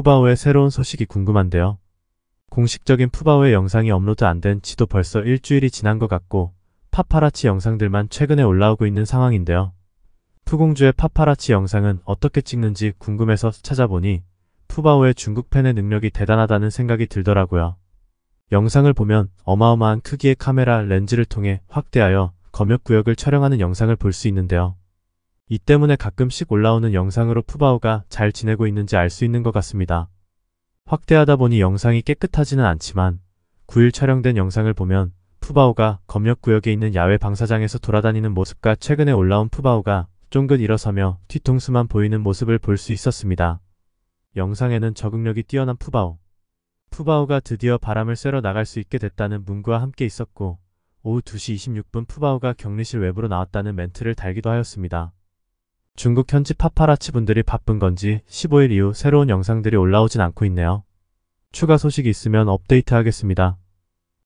푸바오의 새로운 소식이 궁금한데요. 공식적인 푸바오의 영상이 업로드 안 된 지도 벌써 일주일이 지난 것 같고 파파라치 영상들만 최근에 올라오고 있는 상황인데요. 푸공주의 파파라치 영상은 어떻게 찍는지 궁금해서 찾아보니 푸바오의 중국 팬의 능력이 대단하다는 생각이 들더라고요. 영상을 보면 어마어마한 크기의 카메라 렌즈를 통해 확대하여 검역 구역을 촬영하는 영상을 볼 수 있는데요. 이 때문에 가끔씩 올라오는 영상으로 푸바오가 잘 지내고 있는지 알 수 있는 것 같습니다. 확대하다 보니 영상이 깨끗하지는 않지만 9일 촬영된 영상을 보면 푸바오가 검역구역에 있는 야외 방사장에서 돌아다니는 모습과 최근에 올라온 푸바오가 쫑긋 일어서며 뒤통수만 보이는 모습을 볼 수 있었습니다. 영상에는 적응력이 뛰어난 푸바오. 푸바오가 드디어 바람을 쐬러 나갈 수 있게 됐다는 문구와 함께 있었고 오후 2시 26분 푸바오가 격리실 외부로 나왔다는 멘트를 달기도 하였습니다. 중국 현지 파파라치 분들이 바쁜 건지 15일 이후 새로운 영상들이 올라오진 않고 있네요. 추가 소식이 있으면 업데이트 하겠습니다.